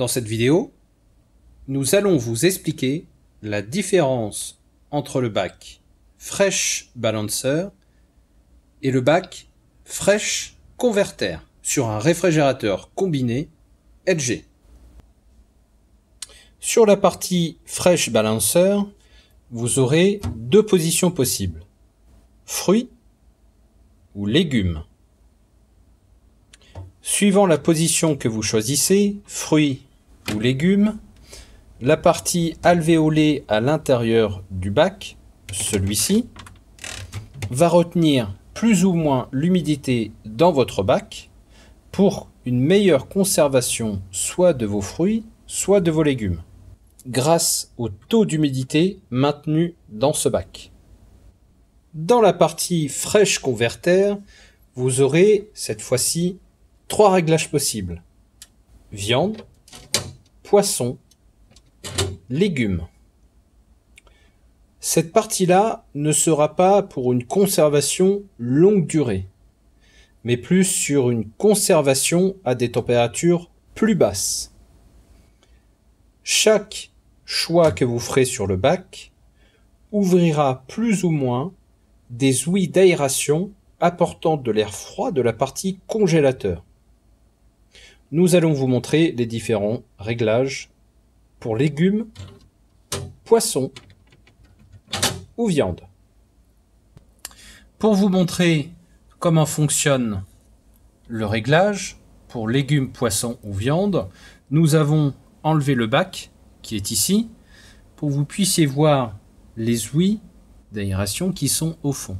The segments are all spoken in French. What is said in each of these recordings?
Dans cette vidéo, nous allons vous expliquer la différence entre le bac Fresh Balancer et le bac Fresh Converter sur un réfrigérateur combiné LG. Sur la partie Fresh Balancer, vous aurez deux positions possibles. Fruits ou légumes. Suivant la position que vous choisissez, fruits légumes, la partie alvéolée à l'intérieur du bac, celui-ci, va retenir plus ou moins l'humidité dans votre bac pour une meilleure conservation soit de vos fruits, soit de vos légumes, grâce au taux d'humidité maintenu dans ce bac. Dans la partie fraîche converter, vous aurez cette fois-ci trois réglages possibles. Viande, poissons, légumes. Cette partie-là ne sera pas pour une conservation longue durée, mais plus sur une conservation à des températures plus basses. Chaque choix que vous ferez sur le bac ouvrira plus ou moins des ouïes d'aération apportant de l'air froid de la partie congélateur. Nous allons vous montrer les différents réglages pour légumes, poissons ou viande. Pour vous montrer comment fonctionne le réglage pour légumes, poissons ou viande, nous avons enlevé le bac qui est ici pour que vous puissiez voir les ouïes d'aération qui sont au fond.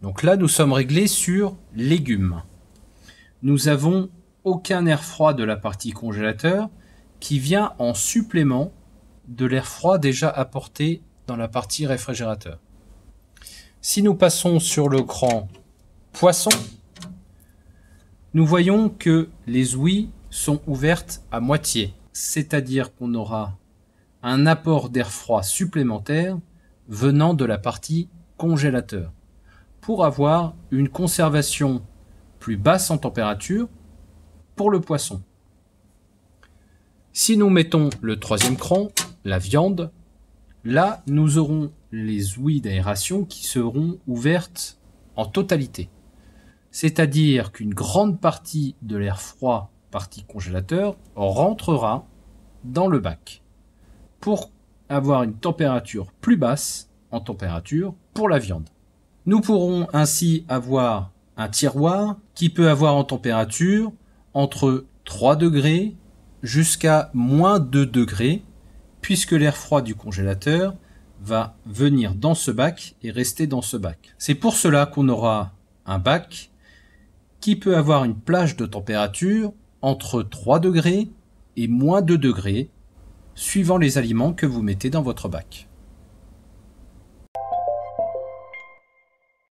Donc là, nous sommes réglés sur légumes. Nous avons aucun air froid de la partie congélateur qui vient en supplément de l'air froid déjà apporté dans la partie réfrigérateur. Si nous passons sur le cran poisson, nous voyons que les ouïes sont ouvertes à moitié, c'est-à-dire qu'on aura un apport d'air froid supplémentaire venant de la partie congélateur pour avoir une conservation plus basse en température pour le poisson. Si nous mettons le troisième cran, la viande, là nous aurons les ouïes d'aération qui seront ouvertes en totalité. C'est-à-dire qu'une grande partie de l'air froid, partie congélateur, rentrera dans le bac pour avoir une température plus basse en température pour la viande. Nous pourrons ainsi avoir un tiroir qui peut avoir en température entre 3 degrés jusqu'à moins 2 degrés, puisque l'air froid du congélateur va venir dans ce bac et rester dans ce bac. C'est pour cela qu'on aura un bac qui peut avoir une plage de température entre 3 degrés et moins 2 degrés, suivant les aliments que vous mettez dans votre bac.